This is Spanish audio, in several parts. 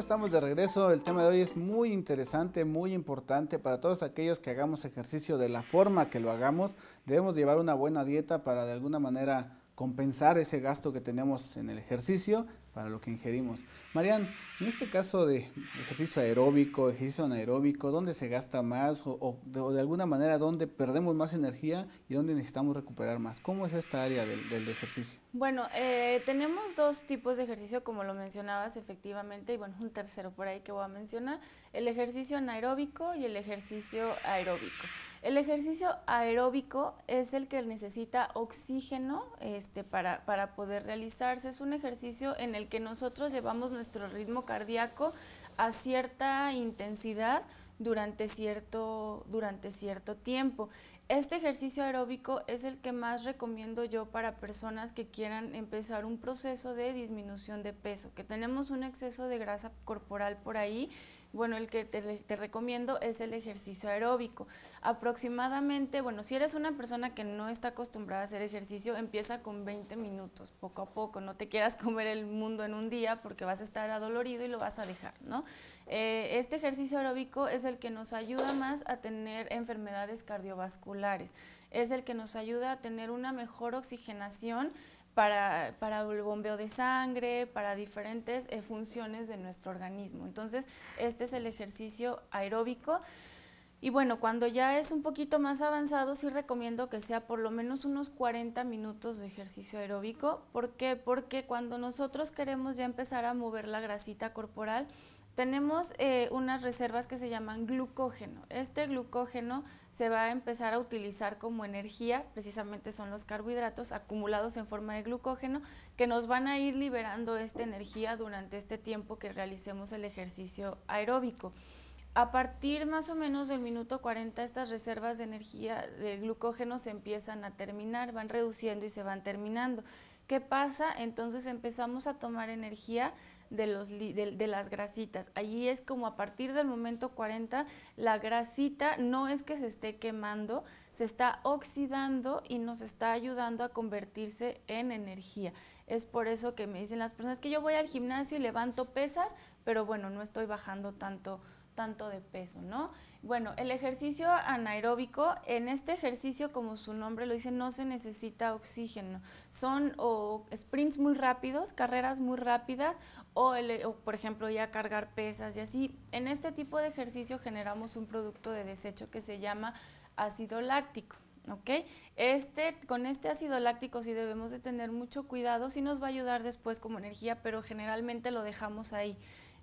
estamos de regreso. El tema de hoy es muy interesante, muy importante para todos aquellos que hagamos ejercicio de la forma que lo hagamos. Debemos llevar una buena dieta para de alguna manera compensar ese gasto que tenemos en el ejercicio para lo que ingerimos. Marian, en este caso de ejercicio aeróbico, ejercicio anaeróbico, ¿dónde se gasta más o, de, alguna manera dónde perdemos más energía y dónde necesitamos recuperar más? ¿Cómo es esta área del, ejercicio? Bueno, eh, tenemos dos tipos de ejercicio, como lo mencionabas efectivamente, y bueno, un tercero por ahí que voy a mencionar, el ejercicio anaeróbico y el ejercicio aeróbico. El ejercicio aeróbico es el que necesita oxígeno este, para, poder realizarse. Es un ejercicio en el que nosotros llevamos nuestro ritmo cardíaco a cierta intensidad durante cierto, durante cierto tiempo. Este ejercicio aeróbico es el que más recomiendo yo para personas que quieran empezar un proceso de disminución de peso, que tenemos un exceso de grasa corporal por ahí bueno, el que te, recomiendo es el ejercicio aeróbico. Aproximadamente, bueno, si eres una persona que no está acostumbrada a hacer ejercicio, empieza con 20 minutos, poco a poco. No te quieras comer el mundo en un día porque vas a estar adolorido y lo vas a dejar, ¿no? Eh, este ejercicio aeróbico es el que nos ayuda más a tener enfermedades cardiovasculares, es el que nos ayuda a tener una mejor oxigenación para, para, el bombeo de sangre, para diferentes eh, funciones de nuestro organismo. Entonces, este es el ejercicio aeróbico. Y bueno, cuando ya es un poquito más avanzado, sí recomiendo que sea por lo menos unos 40 minutos de ejercicio aeróbico. ¿Por qué? Porque cuando nosotros queremos ya empezar a mover la grasita corporal, tenemos eh, unas reservas que se llaman glucógeno. Este glucógeno se va a empezar a utilizar como energía, precisamente son los carbohidratos acumulados en forma de glucógeno, que nos van a ir liberando esta energía durante este tiempo que realicemos el ejercicio aeróbico. A partir más o menos del minuto 40, estas reservas de energía de glucógeno se empiezan a terminar, van reduciendo y se van terminando. ¿Qué pasa? Entonces empezamos a tomar energía de, los, las grasitas. Allí es como a partir del momento 40, la grasita no es que se esté quemando, se está oxidando y nos está ayudando a convertirse en energía. Es por eso que me dicen las personas que yo voy al gimnasio y levanto pesas, pero bueno, no estoy bajando tanto tanto de peso, ¿no? Bueno, el ejercicio anaeróbico, en este ejercicio, como su nombre lo dice, no se necesita oxígeno. Son o sprints muy rápidos, carreras muy rápidas, o, por ejemplo ya cargar pesas y así. En este tipo de ejercicio generamos un producto de desecho que se llama ácido láctico. ¿ok? Este, con este ácido láctico sí debemos de tener mucho cuidado, sí nos va a ayudar después como energía, pero generalmente lo dejamos ahí.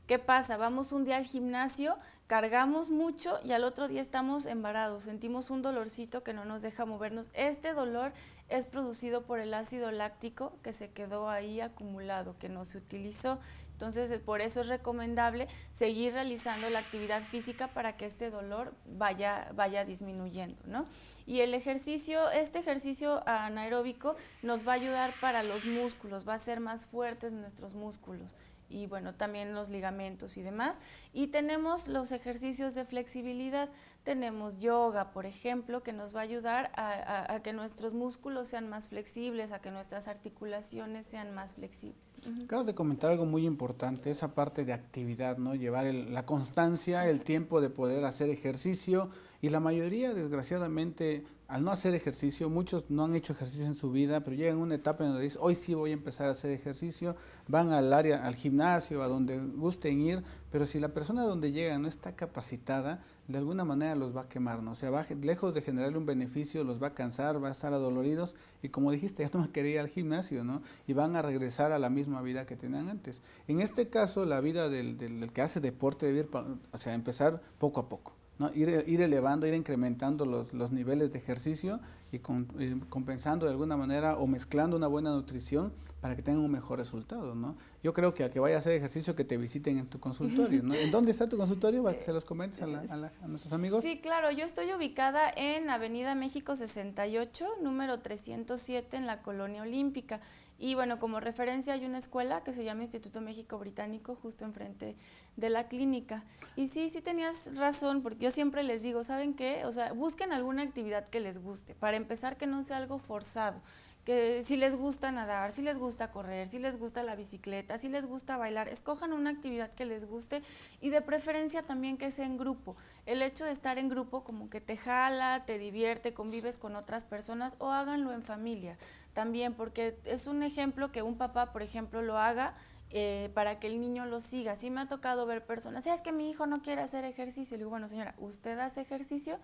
¿Qué pasa? Vamos un día al gimnasio, cargamos mucho y al otro día estamos embarados, sentimos un dolorcito que no nos deja movernos. Este dolor es producido por el ácido láctico que se quedó ahí acumulado, que no se utilizó. Entonces, por eso es recomendable seguir realizando la actividad física para que este dolor vaya, vaya disminuyendo, ¿no? Y el ejercicio, este ejercicio anaeróbico nos va a ayudar para los músculos, va a ser más fuertes nuestros músculos y bueno, también los ligamentos y demás. Y tenemos los ejercicios de flexibilidad, tenemos yoga, por ejemplo, que nos va a ayudar a, que nuestros músculos sean más flexibles, a que nuestras articulaciones sean más flexibles. Acabas de comentar algo muy importante, esa parte de actividad, ¿no? Llevar la constancia, el tiempo de poder hacer ejercicio y la mayoría, desgraciadamente, al no hacer ejercicio, muchos no han hecho ejercicio en su vida, pero llegan a una etapa en que dicen, hoy sí voy a empezar a hacer ejercicio, van al área, al gimnasio, a donde gusten ir, pero si la persona donde llega no está capacitada, de alguna manera los va a quemar, ¿no? O sea, va, lejos de generarle un beneficio, los va a cansar, va a estar adoloridos y como dijiste, ya no van a querer ir al gimnasio, ¿no? Y van a regresar a la misma vida que tenían antes. En este caso, la vida del, que hace deporte debe ir, sea, empezar poco a poco. Ir, elevando, ir incrementando los, niveles de ejercicio y, compensando de alguna manera o mezclando una buena nutrición para que tengan un mejor resultado, ¿no? Yo creo que al que vaya a hacer ejercicio que te visiten en tu consultorio, ¿En dónde está tu consultorio? Para que se los comentes a, a nuestros amigos. Sí, claro, yo estoy ubicada en Avenida México 68, número 307 en la Colonia Olímpica. Y bueno, como referencia hay una escuela que se llama Instituto México Británico, justo enfrente de la clínica. Y sí, sí tenías razón, porque yo siempre les digo, ¿saben qué? O sea, busquen alguna actividad que les guste, para empezar que no sea algo forzado que si les gusta nadar, si les gusta correr, si les gusta la bicicleta, si les gusta bailar, escojan una actividad que les guste y de preferencia también que sea en grupo. El hecho de estar en grupo como que te jala, te divierte, convives con otras personas o háganlo en familia también, porque es un ejemplo que un papá, por ejemplo, lo haga eh, para que el niño lo siga. Sí me ha tocado ver personas, es que mi hijo no quiere hacer ejercicio. Le digo, bueno, señora, ¿usted hace ejercicio?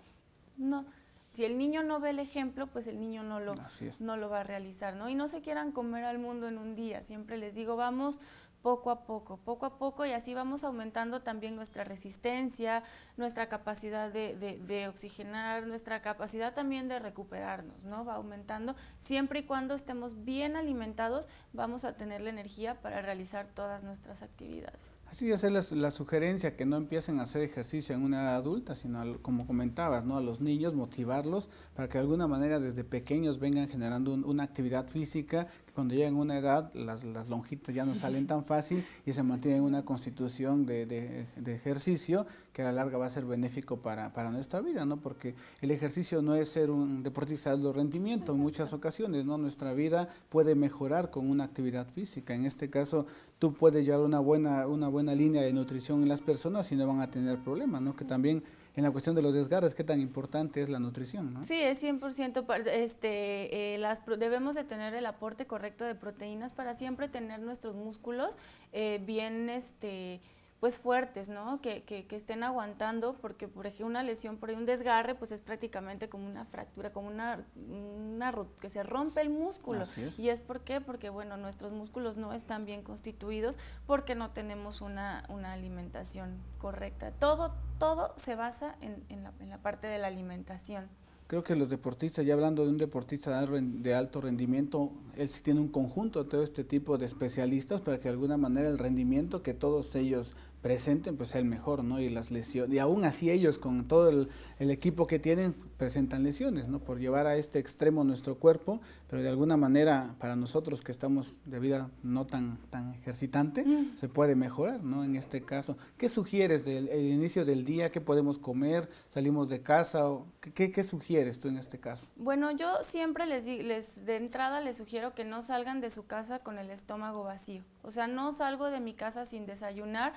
No. Si el niño no ve el ejemplo, pues el niño no lo, no lo va a realizar, ¿no? Y no se quieran comer al mundo en un día. Siempre les digo, vamos poco a poco, poco a poco, y así vamos aumentando también nuestra resistencia, nuestra capacidad de, oxigenar, nuestra capacidad también de recuperarnos, ¿no? Va aumentando. Siempre y cuando estemos bien alimentados, vamos a tener la energía para realizar todas nuestras actividades. Así yo hacer la, sugerencia, que no empiecen a hacer ejercicio en una edad adulta, sino como comentabas, ¿no? A los niños, motivarlos para que de alguna manera desde pequeños vengan generando una actividad física cuando llegan a una edad, las, las, lonjitas ya no salen tan fácil y se mantienen una constitución de, ejercicio que a la larga va a ser benéfico para, nuestra vida, ¿no? Porque el ejercicio no es ser un deportista de alto rendimiento en muchas ocasiones, ¿no? Nuestra vida puede mejorar con una actividad física. En este caso, tú puedes llevar una buena, una buena línea de nutrición en las personas y no van a tener problemas, ¿no? Que también en la cuestión de los desgarres, qué tan importante es la nutrición, Sí, es 100%, este, eh, debemos de tener el aporte correcto de proteínas para siempre tener nuestros músculos eh, bien, este, pues fuertes, ¿no? Que, que, estén aguantando, porque por ejemplo una lesión por un desgarre, pues es prácticamente como una fractura, como una, una que se rompe el músculo. Y es por qué, porque bueno, nuestros músculos no están bien constituidos, porque no tenemos una, una alimentación correcta. Todo, todo se basa en, en la parte de la alimentación creo que los deportistas, ya hablando de un deportista de alto rendimiento, él sí tiene un conjunto de todo este tipo de especialistas para que de alguna manera el rendimiento que todos ellos presenten pues el mejor, ¿no? Y las lesiones, y aún así ellos con todo el, equipo que tienen presentan lesiones, ¿no? Por llevar a este extremo nuestro cuerpo, pero de alguna manera para nosotros que estamos de vida no tan, tan ejercitante, mm. se puede mejorar, ¿no? En este caso, ¿qué sugieres del inicio del día? ¿Qué podemos comer? ¿Salimos de casa? O, ¿qué, sugieres tú en este caso? Bueno, yo siempre les, les de entrada les sugiero que no salgan de su casa con el estómago vacío, o sea, no salgo de mi casa sin desayunar,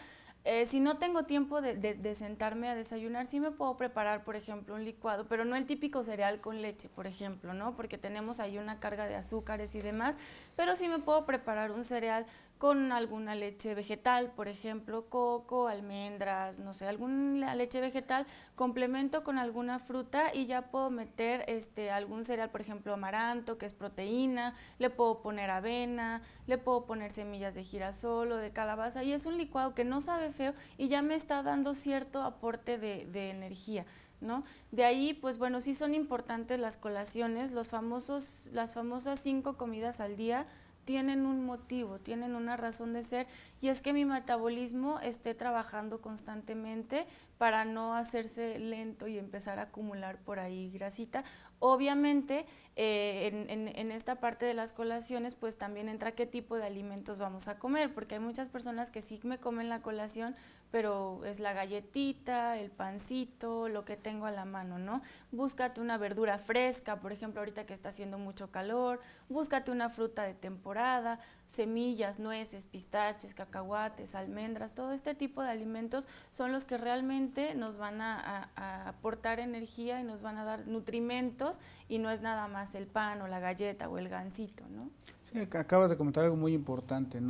eh, si no tengo tiempo de, sentarme a desayunar, sí me puedo preparar, por ejemplo, un licuado, pero no el típico cereal con leche, por ejemplo, ¿no? Porque tenemos ahí una carga de azúcares y demás, pero sí me puedo preparar un cereal con alguna leche vegetal, por ejemplo, coco, almendras, no sé, alguna leche vegetal, complemento con alguna fruta y ya puedo meter este, algún cereal, por ejemplo, amaranto, que es proteína, le puedo poner avena, le puedo poner semillas de girasol o de calabaza y es un licuado que no sabe feo y ya me está dando cierto aporte de, de energía. ¿No? De ahí, pues bueno, sí son importantes las colaciones, los famosos, las famosas cinco comidas al día tienen un motivo, tienen una razón de ser y es que mi metabolismo esté trabajando constantemente para no hacerse lento y empezar a acumular por ahí grasita. Obviamente eh, en, esta parte de las colaciones, pues también entra qué tipo de alimentos vamos a comer, porque hay muchas personas que sí me comen la colación, pero es la galletita, el pancito, lo que tengo a la mano, ¿no? Búscate una verdura fresca, por ejemplo, ahorita que está haciendo mucho calor, búscate una fruta de temporada, semillas, nueces, pistaches, cacahuates, almendras, todo este tipo de alimentos son los que realmente nos van a, a aportar energía y nos van a dar nutrimentos y no es nada más el pan o la galleta o el gansito, ¿no? Sí, acabas de comentar algo muy importante,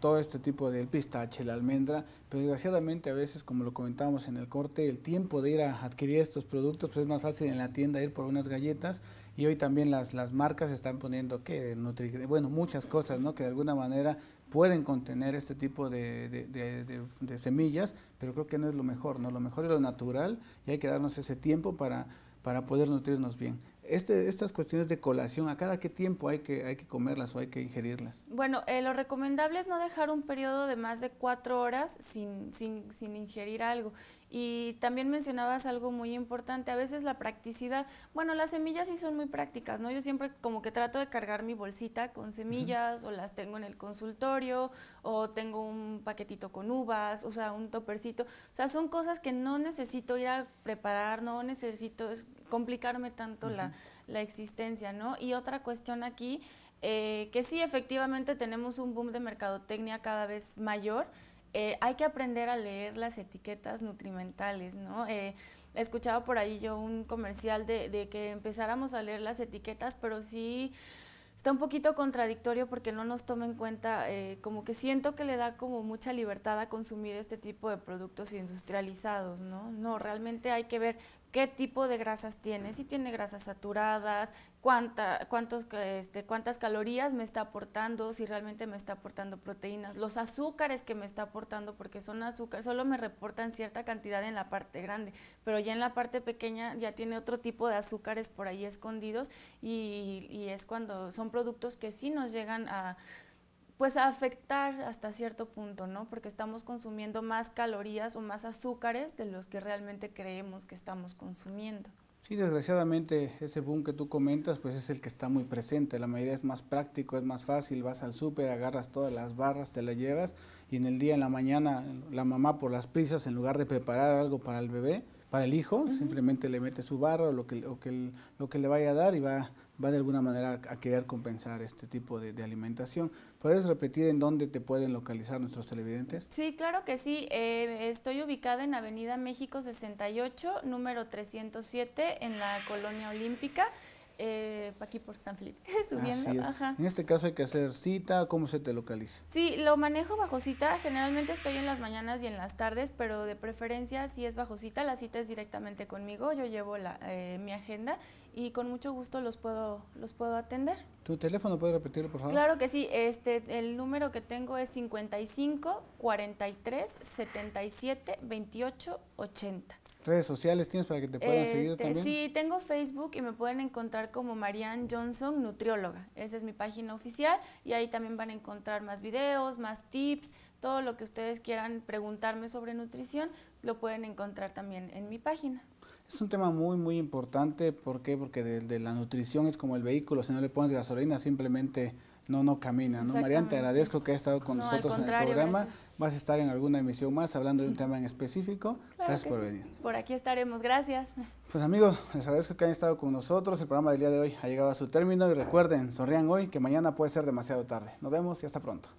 todo este tipo del pistache, la almendra, pero desgraciadamente a veces, como lo comentábamos en el corte, el tiempo de ir a adquirir estos productos, pues, es más fácil en la tienda ir por unas galletas y hoy también las, marcas están poniendo que nutri bueno, muchas cosas, ¿no? Que de alguna manera pueden contener este tipo de, semillas, pero creo que no es lo mejor, ¿no? Lo mejor es lo natural y hay que darnos ese tiempo para, para poder nutrirnos bien. Este, estas cuestiones de colación, ¿a cada qué tiempo hay que, hay que comerlas o hay que ingerirlas? Bueno, eh, lo recomendable es no dejar un periodo de más de cuatro horas sin, sin, sin ingerir algo. Y también mencionabas algo muy importante, a veces la practicidad, bueno, las semillas sí son muy prácticas, ¿no? Yo siempre como que trato de cargar mi bolsita con semillas o las tengo en el consultorio o tengo un paquetito con uvas, o sea, un topercito. O sea, son cosas que no necesito ir a preparar, no necesito complicarme tanto la, la existencia, ¿no? Y otra cuestión aquí, eh, que sí, efectivamente tenemos un boom de mercadotecnia cada vez mayor eh, hay que aprender a leer las etiquetas nutrimentales, ¿no? Eh, he escuchado por ahí yo un comercial de, que empezáramos a leer las etiquetas, pero sí está un poquito contradictorio porque no nos toma en cuenta, eh, como que siento que le da como mucha libertad a consumir este tipo de productos industrializados, ¿no? No, realmente hay que ver qué tipo de grasas tiene, si tiene grasas saturadas, cuánta, cuántos, este, cuántas calorías me está aportando, si realmente me está aportando proteínas, los azúcares que me está aportando, porque son azúcares, solo me reportan cierta cantidad en la parte grande, pero ya en la parte pequeña ya tiene otro tipo de azúcares por ahí escondidos y, y es cuando son productos que sí nos llegan a pues afectar hasta cierto punto, ¿no? Porque estamos consumiendo más calorías o más azúcares de los que realmente creemos que estamos consumiendo. Sí, desgraciadamente ese boom que tú comentas, pues es el que está muy presente. La mayoría es más práctico, es más fácil. Vas al súper, agarras todas las barras, te las llevas y en el día, en la mañana, la mamá por las prisas, en lugar de preparar algo para el bebé, para el hijo, simplemente le mete su barra o lo que, que, lo que le vaya a dar y va va de alguna manera a querer compensar este tipo de, alimentación. ¿Puedes repetir en dónde te pueden localizar nuestros televidentes? Sí, claro que sí. Eh, estoy ubicada en Avenida México 68, número 307, en la Colonia Olímpica. Eh, aquí por San Felipe, subiendo. En este caso hay que hacer cita, ¿cómo se te localiza? Sí, lo manejo bajo cita, generalmente estoy en las mañanas y en las tardes, pero de preferencia si es bajo cita, la cita es directamente conmigo, yo llevo la, eh, mi agenda y con mucho gusto los puedo, los puedo atender. ¿Tu teléfono puedes repetirlo, por favor? Claro que sí. Este, el número que tengo es 55 43 77 28 80. ¿Redes sociales tienes para que te puedan seguir este, también? Sí, tengo Facebook y me pueden encontrar como Marianne Johnson, nutrióloga. Esa es mi página oficial y ahí también van a encontrar más videos, más tips, todo lo que ustedes quieran preguntarme sobre nutrición, lo pueden encontrar también en mi página. Es un tema muy, muy importante. ¿Por qué? Porque de, la nutrición es como el vehículo. Si no le pones gasolina, simplemente no, no camina. ¿no? Marian, te agradezco que hayas estado con nosotros en el programa. Vas a estar en alguna emisión más hablando de un tema en específico. gracias por venir. Por aquí estaremos, gracias. Pues amigos, les agradezco que hayan estado con nosotros. El programa del día de hoy ha llegado a su término y recuerden, sonrían hoy que mañana puede ser demasiado tarde. Nos vemos y hasta pronto.